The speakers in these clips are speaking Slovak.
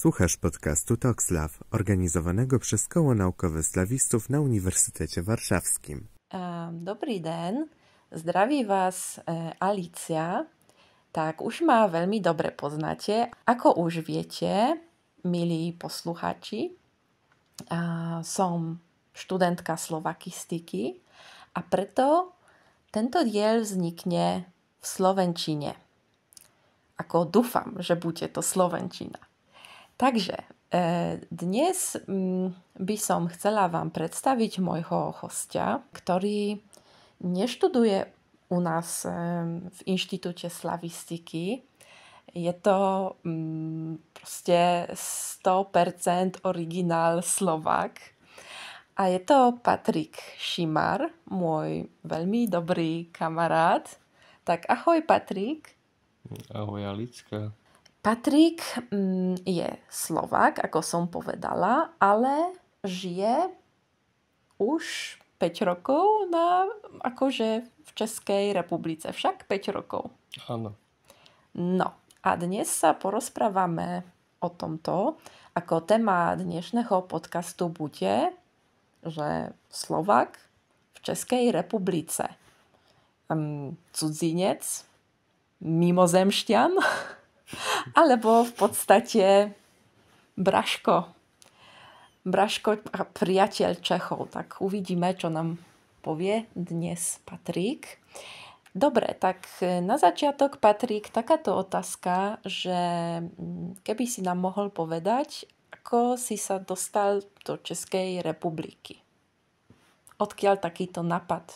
Słuchasz podcastu Toxlaw, organizowanego przez Koło Naukowe Slawistów na Uniwersytecie Warszawskim. Dobry dzień. Zdrawi was e, Alicja. Tak, już ma mi dobre poznacie. Ako już wiecie, mili posluchači, są studentka slovakistiky a preto tento diel zniknie w Slovenčine. Ako dufam, że będzie to Slovenčina. Takže e, dnes mm, by som chcela vám predstaviť môjho hostia, ktorý neštuduje u nás e, v Inštitúte slavistiky. Je to mm, proste 100% originál Slovak. A je to Patrik Šimar, môj veľmi dobrý kamarát. Tak ahoj Patrik. Ahoj Alicka. Patrik mm, je Slovák, ako som povedala, ale žije už 5 rokov na, akože v Českej republice. Však 5 rokov. Áno. No a dnes sa porozprávame o tomto. Ako téma dnešného podcastu bude, že Slovak v Českej republice. Um, cudzinec, mimozemšťan. Alebo v podstate Braško. Braško a priateľ Čechov. Tak uvidíme, čo nám povie dnes Patrik. Dobre, tak na začiatok, Patrik, takáto otázka, že keby si nám mohol povedať, ako si sa dostal do Českej republiky? Odkiaľ takýto napad,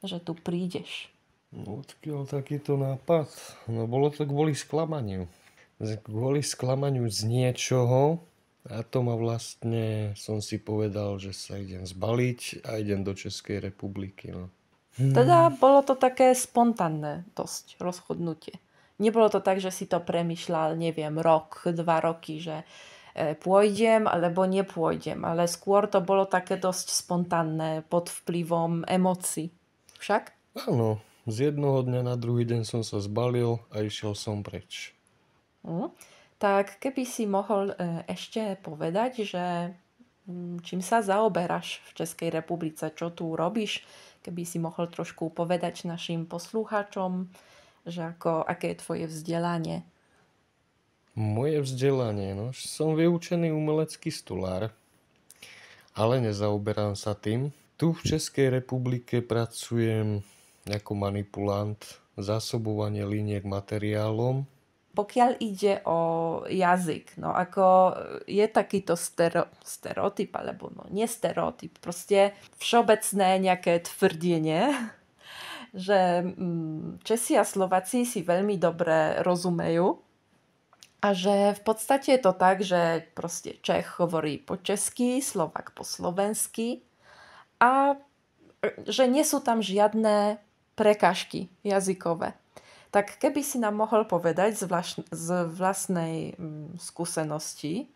že tu prídeš? Odkiaľ takýto nápad? No bolo to kvôli sklamaniu. Kvôli sklamaniu z niečoho a to ma vlastne som si povedal, že sa idem zbaliť a idem do Českej republiky. No. Teda bolo to také spontánne dosť rozhodnutie. Nebolo to tak, že si to premyšľal, neviem, rok, dva roky, že e, pôjdem alebo nepôjdem, ale skôr to bolo také dosť spontánne pod vplyvom emócií. Však? Áno, z jednoho dňa na druhý deň som sa zbalil a išiel som preč. Mm. Tak keby si mohol e, ešte povedať, že mm, čím sa zaoberáš v Českej republice, čo tu robíš, keby si mohol trošku povedať našim poslucháčom, že ako, aké je tvoje vzdelanie. Moje vzdelanie, no, som vyučený umelecký stulár, ale nezaoberám sa tým. Tu v Českej republike pracujem ako manipulant zásobovanie liniek materiálom. Pokiaľ ide o jazyk, no ako e, je takýto stero, stereotyp, alebo no nie stereotyp, proste všeobecné nejaké tvrdenie, že mm, Česi a Slováci si veľmi dobre rozumejú a že v podstate je to tak, že proste Čech hovorí po česky, Slovak po slovensky a e, že nie sú tam žiadne prekažky jazykové. Tak keby si nám mohol povedať z, vlaš- z vlastnej mm, skúsenosti,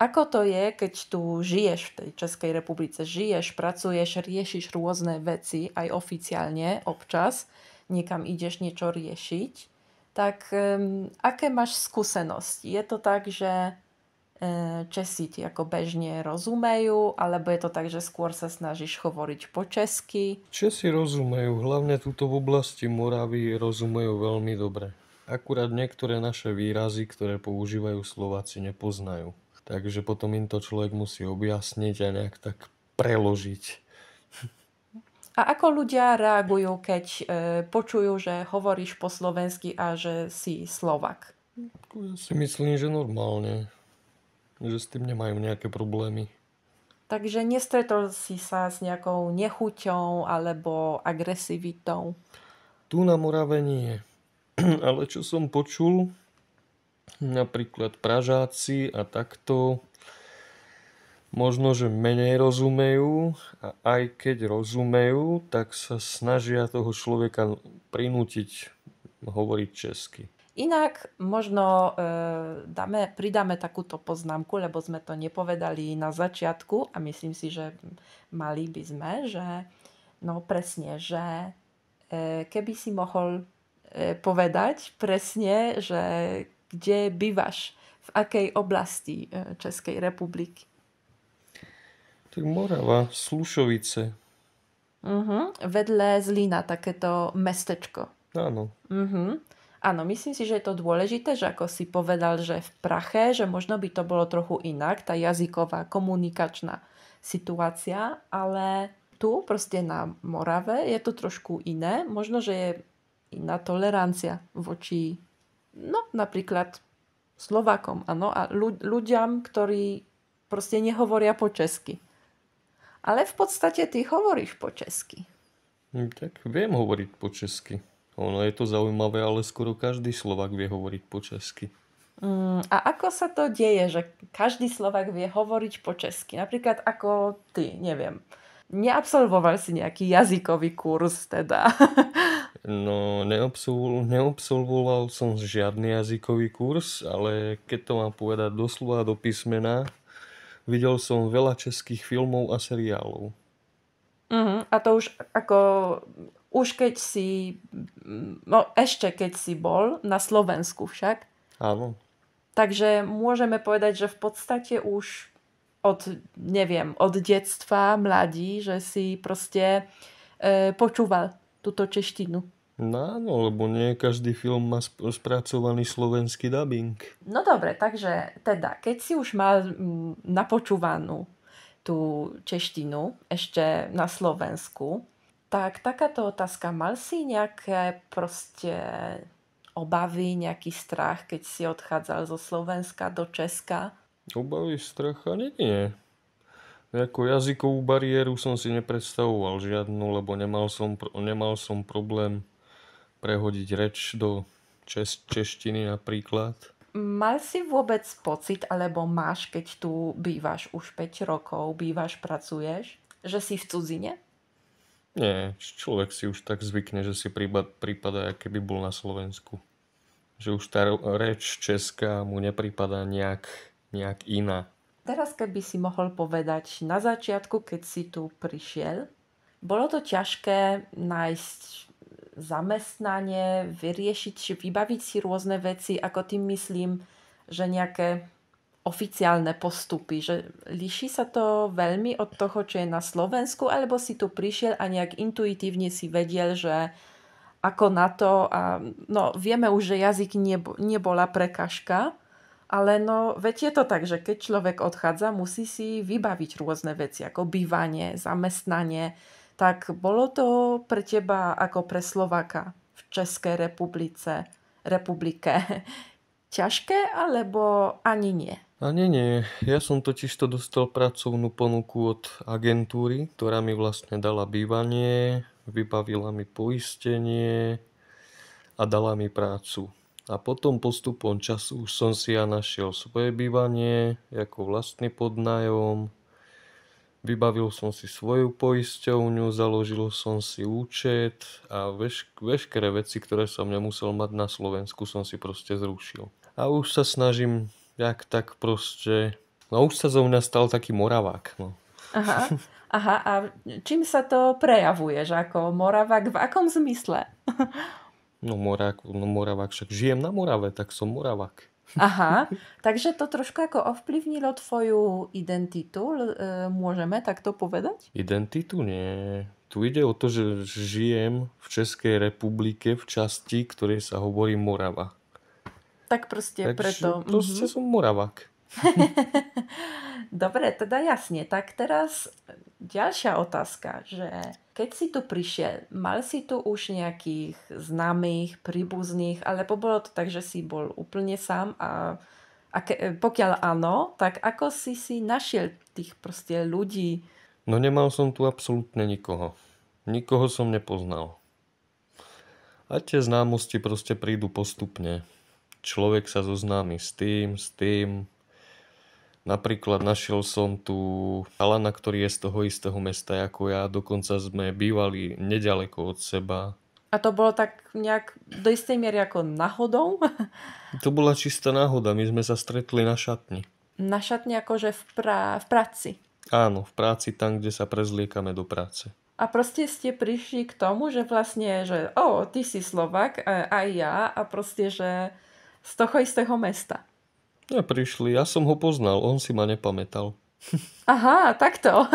ako to je, keď tu žiješ v tej Českej republice, žiješ, pracuješ, riešiš rôzne veci, aj oficiálne občas, niekam ideš niečo riešiť, tak um, aké máš skúsenosti? Je to tak, že E, Česi ti ako bežne rozumejú, alebo je to tak, že skôr sa snažíš hovoriť po česky? Česi rozumejú, hlavne túto v oblasti Moravy rozumejú veľmi dobre. Akurát niektoré naše výrazy, ktoré používajú Slováci, nepoznajú. Takže potom im to človek musí objasniť a nejak tak preložiť. A ako ľudia reagujú, keď e, počujú, že hovoríš po slovensky a že si Slovak? Ja si myslím, že normálne že s tým nemajú nejaké problémy. Takže nestretol si sa s nejakou nechuťou alebo agresivitou? Tu na Morave nie. Ale čo som počul, napríklad Pražáci a takto možno, že menej rozumejú a aj keď rozumejú, tak sa snažia toho človeka prinútiť hovoriť česky. Inak možno e, dáme, pridáme takúto poznámku, lebo sme to nepovedali na začiatku a myslím si, že mali by sme, že no presne, že e, keby si mohol e, povedať presne, že kde bývaš, v akej oblasti e, Českej republiky. Tak Morava, Slušovice. Uh-huh. Mhm, Vedle Zlína, takéto mestečko. Áno. Uh-huh. Áno, myslím si, že je to dôležité, že ako si povedal, že v prache, že možno by to bolo trochu inak, tá jazyková, komunikačná situácia, ale tu proste na Morave je to trošku iné. Možno, že je iná tolerancia voči, no napríklad slovakom, áno, a ľuďom, ktorí proste nehovoria po česky. Ale v podstate ty hovoríš po česky. Hm, tak viem hovoriť po česky. Ono je to zaujímavé, ale skoro každý Slovak vie hovoriť po česky. Mm, a ako sa to deje, že každý Slovak vie hovoriť po česky? Napríklad ako ty, neviem. Neabsolvoval si nejaký jazykový kurz teda. No, neobsolvoval, neobsolvoval som žiadny jazykový kurz, ale keď to mám povedať doslova do písmena, videl som veľa českých filmov a seriálov. Uh-huh. A to už ako už keď si, no ešte keď si bol na Slovensku však. Áno. Takže môžeme povedať, že v podstate už od, neviem, od detstva, mladí, že si proste e, počúval túto češtinu. No áno, lebo nie každý film má spracovaný slovenský dubbing. No dobre, takže teda, keď si už mal napočúvanú tú češtinu ešte na Slovensku, tak takáto otázka. Mal si nejaké proste obavy, nejaký strach, keď si odchádzal zo Slovenska do Česka? Obavy, strach ani nie. Jako jazykovú bariéru som si nepredstavoval žiadnu, lebo nemal som, nemal som problém prehodiť reč do čes, češtiny napríklad. Mal si vôbec pocit, alebo máš, keď tu bývaš už 5 rokov, bývaš, pracuješ, že si v cudzine? Nie, človek si už tak zvykne, že si prípada, prípada, keby bol na Slovensku. Že už tá reč česká mu nepripadá nejak, nejak iná. Teraz keby si mohol povedať, na začiatku, keď si tu prišiel, bolo to ťažké nájsť zamestnanie, vyriešiť vybaviť si rôzne veci, ako tým myslím, že nejaké oficiálne postupy, že líši sa to veľmi od toho, čo je na Slovensku, alebo si tu prišiel a nejak intuitívne si vedel, že ako na to a no vieme už, že jazyk nebo, nebola prekažka, ale no veď je to tak, že keď človek odchádza, musí si vybaviť rôzne veci, ako bývanie, zamestnanie, tak bolo to pre teba ako pre Slovaka v Českej republice, republike ťažké alebo ani nie? A nie, nie. Ja som totiž to dostal pracovnú ponuku od agentúry, ktorá mi vlastne dala bývanie, vybavila mi poistenie a dala mi prácu. A potom postupom času už som si ja našiel svoje bývanie ako vlastný podnajom. Vybavil som si svoju poisťovňu, založil som si účet a veš- veškeré veci, ktoré som nemusel mať na Slovensku, som si proste zrušil. A už sa snažím jak tak proste... No už sa zo mňa stal taký moravák. No. Aha, aha, a čím sa to prejavuješ ako moravák? V akom zmysle? No, morák, no moravák, však žijem na Morave, tak som moravák. Aha, takže to trošku ako ovplyvnilo tvoju identitu, e, Môžeme tak to povedať? Identitu nie. Tu ide o to, že žijem v Českej republike v časti, ktorej sa hovorí Morava. Tak proste Takže preto. Proste mhm. mm-hmm. som Moravák. Dobre, teda jasne. Tak teraz ďalšia otázka, že keď si tu prišiel, mal si tu už nejakých známych, príbuzných, alebo bolo to tak, že si bol úplne sám a, a ke, pokiaľ áno, tak ako si si našiel tých proste ľudí? No nemal som tu absolútne nikoho. Nikoho som nepoznal. A tie známosti proste prídu postupne človek sa zoznámi s tým, s tým. Napríklad našiel som tu Alana, ktorý je z toho istého mesta ako ja, dokonca sme bývali nedaleko od seba. A to bolo tak nejak do istej miery ako náhodou? To bola čistá náhoda, my sme sa stretli na šatni. Na šatni akože v, pra- v práci? Áno, v práci tam, kde sa prezliekame do práce. A proste ste prišli k tomu, že vlastne, že o, ty si Slovak, e, aj ja, a proste, že z toho istého mesta. prišli, ja som ho poznal, on si ma nepamätal. Aha, takto.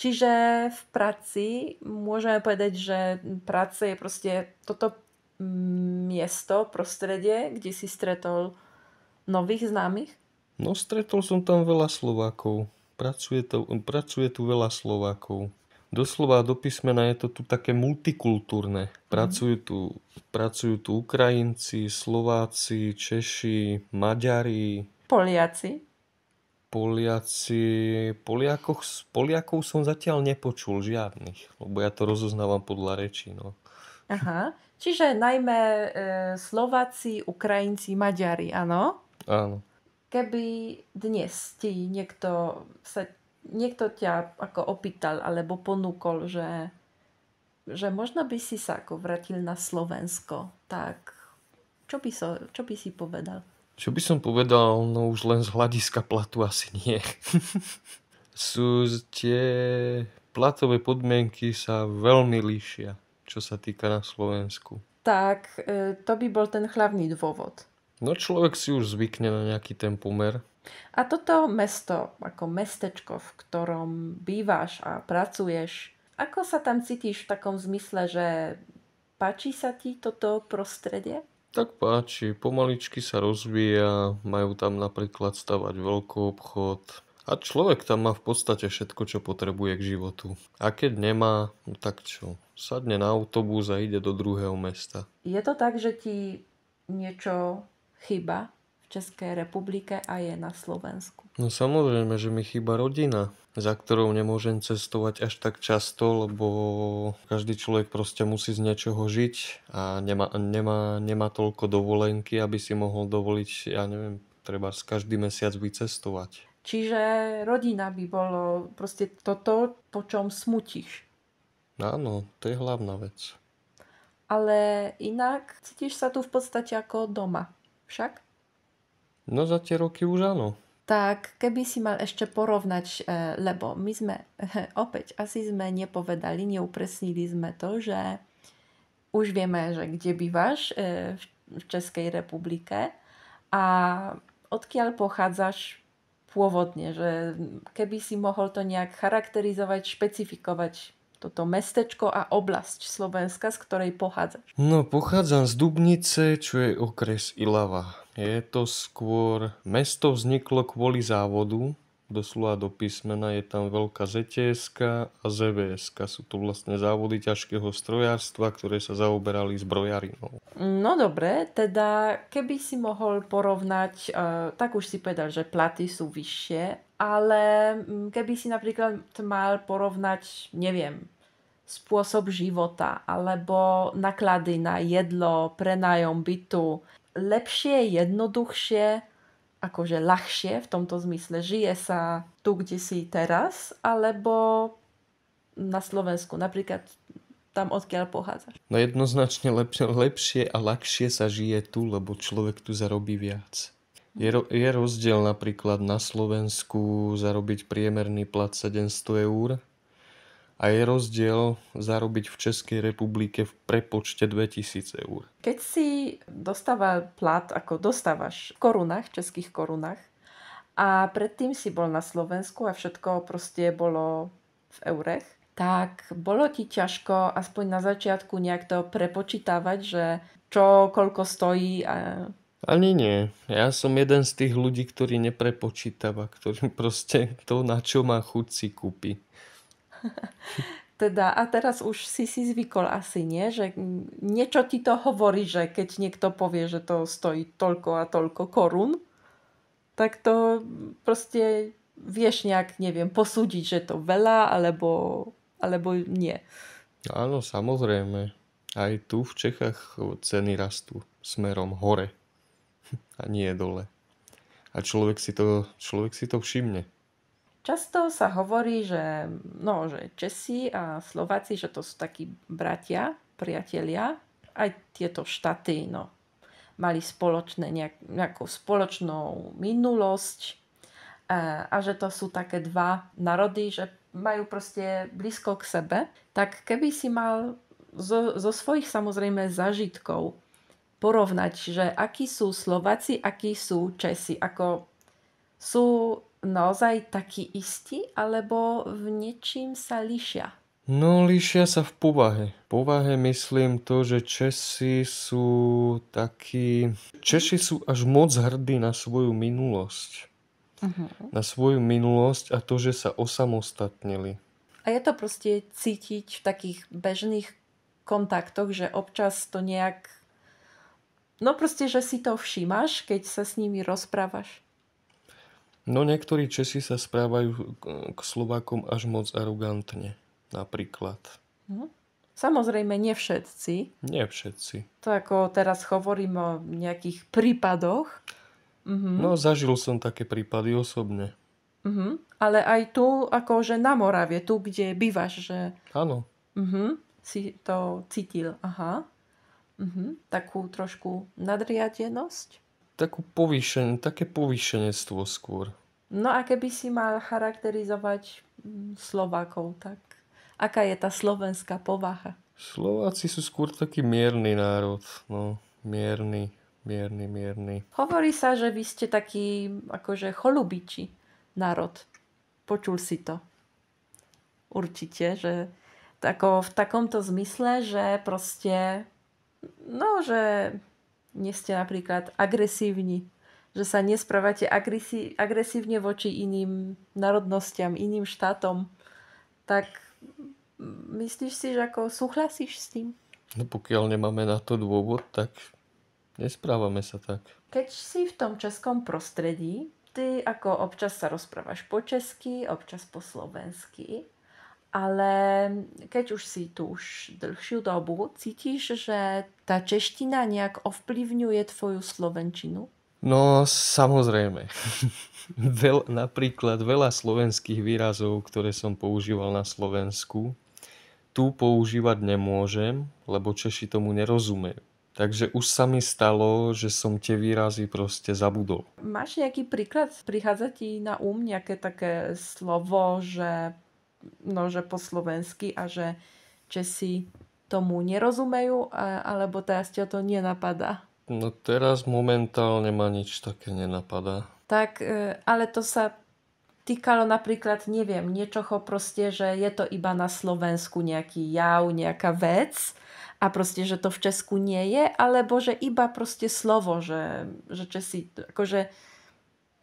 Čiže v práci môžeme povedať, že práce je proste toto miesto, prostredie, kde si stretol nových známych? No stretol som tam veľa Slovákov. Pracuje to, pracuje tu veľa Slovákov doslova do písmena je to tu také multikultúrne. Mhm. Pracujú tu, pracujú tu Ukrajinci, Slováci, Češi, Maďari. Poliaci. Poliaci, Poliakov, Poliakov som zatiaľ nepočul žiadnych, lebo ja to rozoznávam podľa rečí. No. Aha, čiže najmä e, Slováci, Ukrajinci, Maďari, áno? Áno. Keby dnes ti niekto sa niekto ťa ako opýtal alebo ponúkol, že, že možno by si sa ako vrátil na Slovensko, tak čo by, so, čo by si povedal? Čo by som povedal, no už len z hľadiska platu asi nie. Sú tie platové podmienky sa veľmi líšia, čo sa týka na Slovensku. Tak, e, to by bol ten hlavný dôvod. No človek si už zvykne na nejaký ten pomer. A toto mesto, ako mestečko, v ktorom bývaš a pracuješ, ako sa tam cítiš v takom zmysle, že páči sa ti toto prostredie? Tak páči, pomaličky sa rozvíja, majú tam napríklad stavať veľký obchod a človek tam má v podstate všetko, čo potrebuje k životu. A keď nemá, no tak čo, sadne na autobus a ide do druhého mesta. Je to tak, že ti niečo chyba v Českej republike a je na Slovensku? No samozrejme, že mi chýba rodina, za ktorou nemôžem cestovať až tak často, lebo každý človek proste musí z niečoho žiť a nemá, nemá, nemá toľko dovolenky, aby si mohol dovoliť, ja neviem, treba z každý mesiac vycestovať. Čiže rodina by bolo proste toto, po čom smutíš. Áno, to je hlavná vec. Ale inak cítiš sa tu v podstate ako doma však? No za tie roky už áno. Tak, keby si mal ešte porovnať, eh, lebo my sme, eh, opäť, asi sme nepovedali, neupresnili sme to, že už vieme, že kde bývaš eh, v Českej republike a odkiaľ pochádzaš pôvodne, že keby si mohol to nejak charakterizovať, špecifikovať toto mestečko a oblasť Slovenska, z ktorej pochádzaš? No, pochádzam z Dubnice, čo je okres Ilava. Je to skôr... Mesto vzniklo kvôli závodu, doslova do písmena je tam veľká zts a zvs Sú to vlastne závody ťažkého strojárstva, ktoré sa zaoberali s brojarinou. No dobre, teda keby si mohol porovnať, eh, tak už si povedal, že platy sú vyššie, ale mm, keby si napríklad mal porovnať, neviem, spôsob života alebo naklady na jedlo, prenájom bytu, lepšie, jednoduchšie, akože ľahšie v tomto zmysle. Žije sa tu, kde si teraz, alebo na Slovensku, napríklad tam, odkiaľ pochádzaš? No jednoznačne lepšie, lepšie a ľahšie sa žije tu, lebo človek tu zarobí viac. Je, je rozdiel napríklad na Slovensku zarobiť priemerný plat 700 eur a je rozdiel zarobiť v Českej republike v prepočte 2000 eur. Keď si dostáva plat, ako dostávaš v korunách, v českých korunách, a predtým si bol na Slovensku a všetko proste bolo v eurech, tak bolo ti ťažko aspoň na začiatku nejak to prepočítavať, že čo koľko stojí a ani nie. Ja som jeden z tých ľudí, ktorý neprepočítava, ktorý proste to, na čo má chuť, si kúpi. teda, a teraz už si si zvykol asi, nie? Že niečo ti to hovorí, že keď niekto povie, že to stojí toľko a toľko korún, tak to proste vieš nejak, neviem, posúdiť, že to veľa, alebo, alebo nie. Áno, samozrejme. Aj tu v Čechách ceny rastú smerom hore a nie dole. A človek si to, človek si to všimne. Často sa hovorí, že, no, že Česi a Slováci, že to sú takí bratia, priatelia. Aj tieto štáty no, mali spoločné, nejak, nejakú spoločnú minulosť a, e, a že to sú také dva národy, že majú proste blízko k sebe. Tak keby si mal zo, zo svojich samozrejme zažitkov porovnať, že akí sú Slováci, akí sú Česi. Ako sú naozaj takí istí, alebo v niečím sa líšia? No, líšia sa v povahe. V povahe myslím to, že Česi sú takí... Češi sú až moc hrdí na svoju minulosť. Uh-huh. Na svoju minulosť a to, že sa osamostatnili. A je to proste cítiť v takých bežných kontaktoch, že občas to nejak No proste, že si to všímaš, keď sa s nimi rozprávaš. No niektorí Česi sa správajú k Slovákom až moc arogantne, napríklad. No. Samozrejme, nie všetci. Nie všetci. To ako teraz hovorím o nejakých prípadoch. Mhm. No, zažil som také prípady osobne. Mhm. Ale aj tu, akože na Morave, tu, kde bývaš, že... Áno. Mhm. Si to cítil, aha. Uh-huh. Takú trošku nadriadenosť? Takú povýšenie, také povýšenectvo skôr. No a keby si mal charakterizovať mm, Slovákov, tak aká je tá slovenská povaha? Slováci sú skôr taký mierny národ, no, mierny, mierny, mierny. Hovorí sa, že vy ste taký akože cholubiči národ. Počul si to. Určite, že tako, v takomto zmysle, že proste no, že nie ste napríklad agresívni, že sa nesprávate agresívne voči iným národnostiam, iným štátom, tak myslíš si, že ako súhlasíš s tým? No pokiaľ nemáme na to dôvod, tak nesprávame sa tak. Keď si v tom českom prostredí, ty ako občas sa rozprávaš po česky, občas po slovensky, ale keď už si tu už dlhšiu dobu, cítiš, že tá čeština nejak ovplyvňuje tvoju slovenčinu? No, samozrejme. Veľ, napríklad veľa slovenských výrazov, ktoré som používal na Slovensku, tu používať nemôžem, lebo Češi tomu nerozumejú. Takže už sa mi stalo, že som tie výrazy proste zabudol. Máš nejaký príklad? Prichádza ti na um nejaké také slovo, že no, že po slovensky a že Česi tomu nerozumejú, alebo teraz ťa to nenapadá? No teraz momentálne ma nič také nenapadá. Tak, e, ale to sa týkalo napríklad, neviem, niečoho proste, že je to iba na Slovensku nejaký jav, nejaká vec a proste, že to v Česku nie je, alebo že iba proste slovo, že, že Česi akože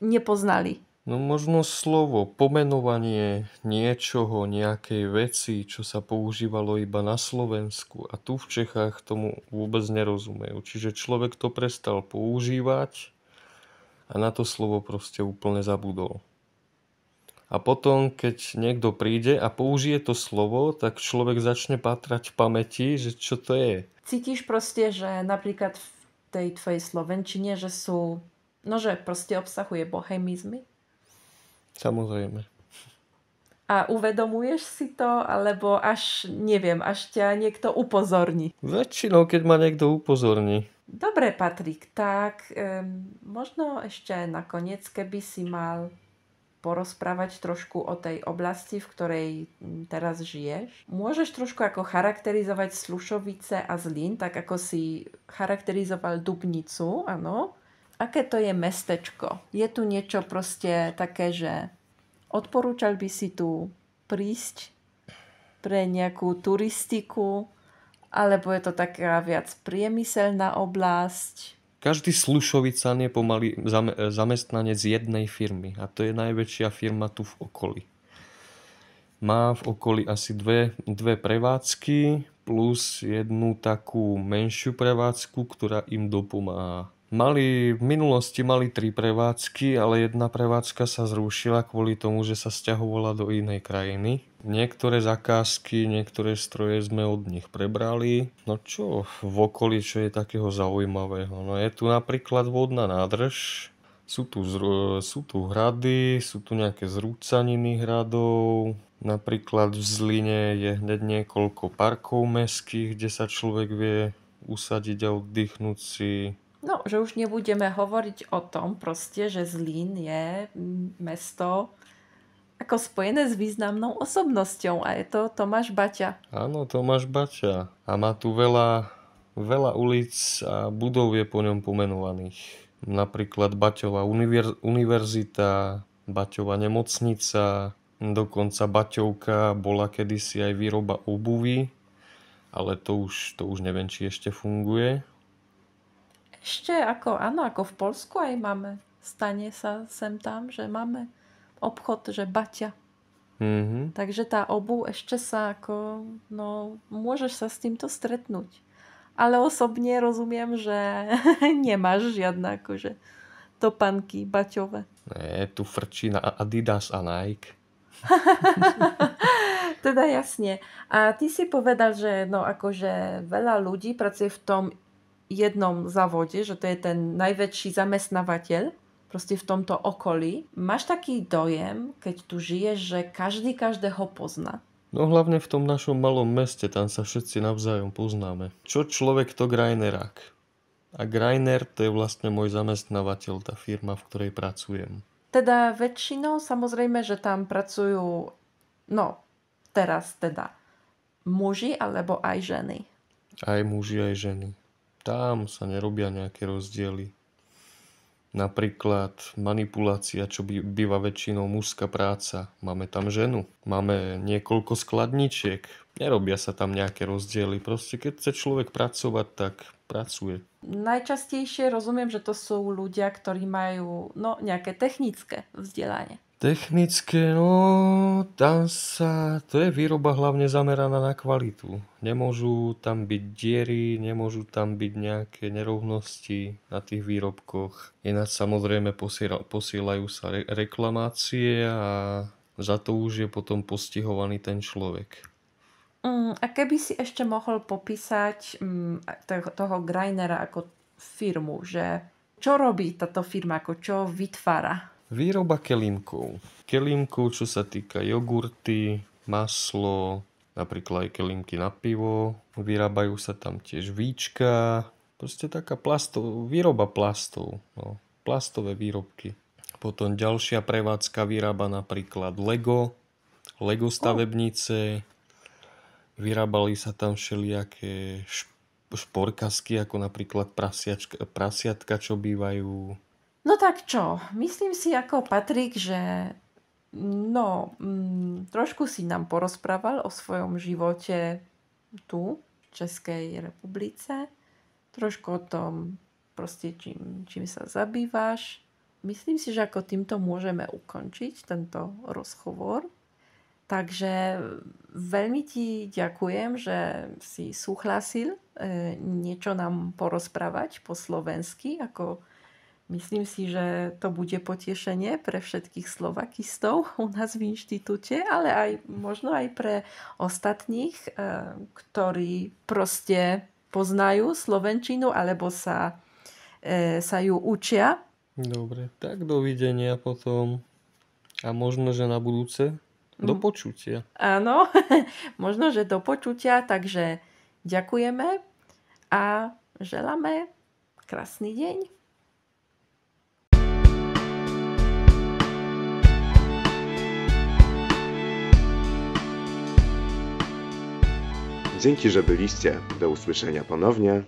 nepoznali No možno slovo, pomenovanie niečoho, nejakej veci, čo sa používalo iba na Slovensku a tu v Čechách tomu vôbec nerozumejú. Čiže človek to prestal používať a na to slovo proste úplne zabudol. A potom, keď niekto príde a použije to slovo, tak človek začne patrať v pamäti, že čo to je. Cítiš proste, že napríklad v tej tvojej slovenčine, že sú, no že proste obsahuje bohemizmy? Samozrejme. A uvedomuješ si to, alebo až, neviem, až ťa niekto upozorní? Väčšinou, keď ma niekto upozorní. Dobre, Patrik, tak um, možno ešte nakoniec, keby si mal porozprávať trošku o tej oblasti, v ktorej teraz žiješ. Môžeš trošku ako charakterizovať Slušovice a Zlín, tak ako si charakterizoval Dubnicu, áno? aké to je mestečko. Je tu niečo proste také, že odporúčal by si tu prísť pre nejakú turistiku, alebo je to taká viac priemyselná oblasť. Každý slušovican je pomaly zamestnanec jednej firmy a to je najväčšia firma tu v okolí. Má v okolí asi dve, dve prevádzky plus jednu takú menšiu prevádzku, ktorá im dopomáha Mali, v minulosti mali tri prevádzky, ale jedna prevádzka sa zrušila kvôli tomu, že sa stiahovala do inej krajiny. Niektoré zakázky, niektoré stroje sme od nich prebrali. No čo v okolí, čo je takého zaujímavého? No je tu napríklad vodná nádrž, sú tu, zru, sú tu hrady, sú tu nejaké zrúcaniny hradov, Napríklad v Zline je hneď niekoľko parkov mestských, kde sa človek vie usadiť a oddychnúť si. No, že už nebudeme hovoriť o tom proste, že Zlín je mm, mesto ako spojené s významnou osobnosťou a je to Tomáš Baťa. Áno, Tomáš Baťa. A má tu veľa, veľa ulic a budov je po ňom pomenovaných. Napríklad Baťová univer- univerzita, Baťová nemocnica, dokonca Baťovka bola kedysi aj výroba obuvy, ale to už, to už neviem, či ešte funguje. Ešte ako, áno, ako v Polsku aj máme. Stane sa sem tam, že máme obchod, že baťa. Mm-hmm. Takže tá obu ešte sa ako, no, môžeš sa s týmto stretnúť. Ale osobne rozumiem, že nemáš žiadne akože topanky baťové. Ne, tu frčí na Adidas a Nike. teda jasne. A ty si povedal, že no akože veľa ľudí pracuje v tom jednom zavode, že to je ten najväčší zamestnávateľ proste v tomto okolí. Máš taký dojem, keď tu žiješ, že každý každého pozná? No hlavne v tom našom malom meste, tam sa všetci navzájom poznáme. Čo človek, to grajnerák. A Griner to je vlastne môj zamestnávateľ, tá firma, v ktorej pracujem. Teda väčšinou samozrejme, že tam pracujú, no teraz teda, muži alebo aj ženy. Aj muži, aj ženy tam sa nerobia nejaké rozdiely. Napríklad manipulácia, čo býva väčšinou mužská práca. Máme tam ženu. Máme niekoľko skladničiek. Nerobia sa tam nejaké rozdiely. Proste keď chce človek pracovať, tak pracuje. Najčastejšie rozumiem, že to sú ľudia, ktorí majú no, nejaké technické vzdelanie. Technické, no tam sa, to je výroba hlavne zameraná na kvalitu. Nemôžu tam byť diery, nemôžu tam byť nejaké nerovnosti na tých výrobkoch. Ináč samozrejme posiela, posielajú sa re, reklamácie a za to už je potom postihovaný ten človek. Mm, a keby si ešte mohol popísať mm, toho, toho Greinera ako firmu, že čo robí táto firma, ako čo vytvára? Výroba kelímkov. Kelímkov, čo sa týka jogurty, maslo, napríklad aj kelímky na pivo. Vyrábajú sa tam tiež víčka. Proste taká plastov, výroba plastov. No, plastové výrobky. Potom ďalšia prevádzka vyrába napríklad Lego. Lego stavebnice. Vyrábali sa tam všelijaké šporkasky, ako napríklad prasiačka, prasiatka čo bývajú No tak čo, myslím si ako Patrik, že no, mm, trošku si nám porozprával o svojom živote tu, v Českej republice. Trošku o tom, proste čím, čím sa zabývaš. Myslím si, že ako týmto môžeme ukončiť tento rozhovor. Takže veľmi ti ďakujem, že si súhlasil e, niečo nám porozprávať po slovensky, ako Myslím si, že to bude potešenie pre všetkých slovakistov u nás v inštitúte, ale aj možno aj pre ostatných, eh, ktorí proste poznajú slovenčinu alebo sa, eh, sa ju učia. Dobre, tak dovidenia potom a možno, že na budúce. Mhm. Do počutia. Áno, možno, že do počutia, takže ďakujeme a želáme krásny deň. Dzięki, że byliście. Do usłyszenia ponownie.